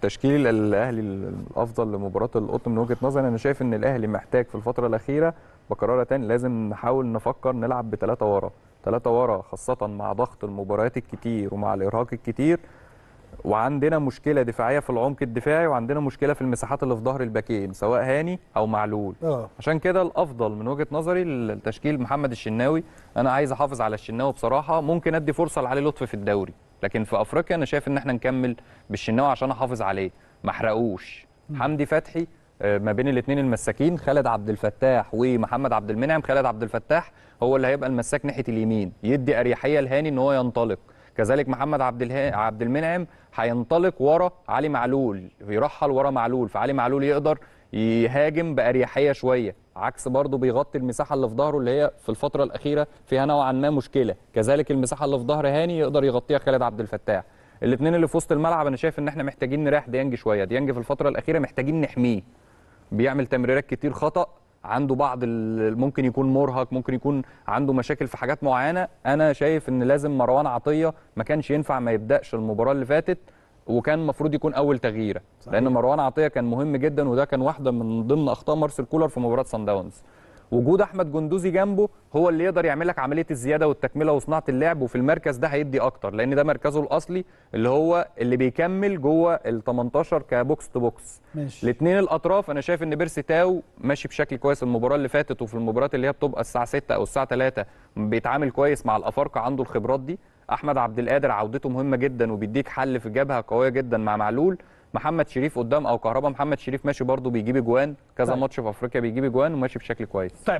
تشكيل الاهلي الافضل لمباراه القطن من وجهه نظري انا شايف ان الاهلي محتاج في الفتره الاخيره بكررها تاني لازم نحاول نفكر نلعب بثلاثه ورا ثلاثه ورا خاصه مع ضغط المباريات الكتير ومع الارهاق الكتير وعندنا مشكله دفاعيه في العمق الدفاعي وعندنا مشكله في المساحات اللي في ظهر الباكين سواء هاني او معلول أوه. عشان كده الافضل من وجهه نظري التشكيل محمد الشناوي انا عايز احافظ على الشناوي بصراحه ممكن ادي فرصه لعلي لطفي في الدوري لكن في افريقيا انا شايف ان احنا نكمل بالشناوي عشان احافظ عليه ما احرقوش حمدي فتحي آه، ما بين الاثنين المساكين خالد عبد الفتاح ومحمد عبد المنعم خالد عبد الفتاح هو اللي هيبقى المساك ناحيه اليمين يدي اريحيه لهاني ان هو ينطلق كذلك محمد عبد الها... عبد المنعم هينطلق ورا علي معلول يرحل ورا معلول فعلي معلول يقدر يهاجم باريحيه شويه عكس برضه بيغطي المساحه اللي في ظهره اللي هي في الفتره الاخيره فيها نوعا ما مشكله كذلك المساحه اللي في ظهر هاني يقدر يغطيها خالد عبد الفتاح الاثنين اللي في وسط الملعب انا شايف ان احنا محتاجين نريح ديانج شويه ديانج في الفتره الاخيره محتاجين نحميه بيعمل تمريرات كتير خطا عنده بعض ممكن يكون مرهق ممكن يكون عنده مشاكل في حاجات معينه انا شايف ان لازم مروان عطيه ما كانش ينفع ما يبداش المباراه اللي فاتت وكان المفروض يكون اول تغييره لان مروان عطيه كان مهم جدا وده كان واحده من ضمن اخطاء مارسيل كولر في مباراه سان داونز وجود احمد جندوزي جنبه هو اللي يقدر يعمل لك عمليه الزياده والتكمله وصناعه اللعب وفي المركز ده هيدي اكتر لان ده مركزه الاصلي اللي هو اللي بيكمل جوه ال 18 كبوكس تو بوكس الاثنين الاطراف انا شايف ان بيرسي تاو ماشي بشكل كويس المباراه اللي فاتت وفي المباريات اللي هي بتبقى الساعه 6 او الساعه 3 بيتعامل كويس مع الافارقه عنده الخبرات دي احمد عبد القادر عودته مهمه جدا وبيديك حل في جبهه قويه جدا مع معلول محمد شريف قدام او كهربا محمد شريف ماشي برضه بيجيب اجوان كذا طيب. ماتش في افريقيا بيجيب اجوان وماشي بشكل كويس طيب.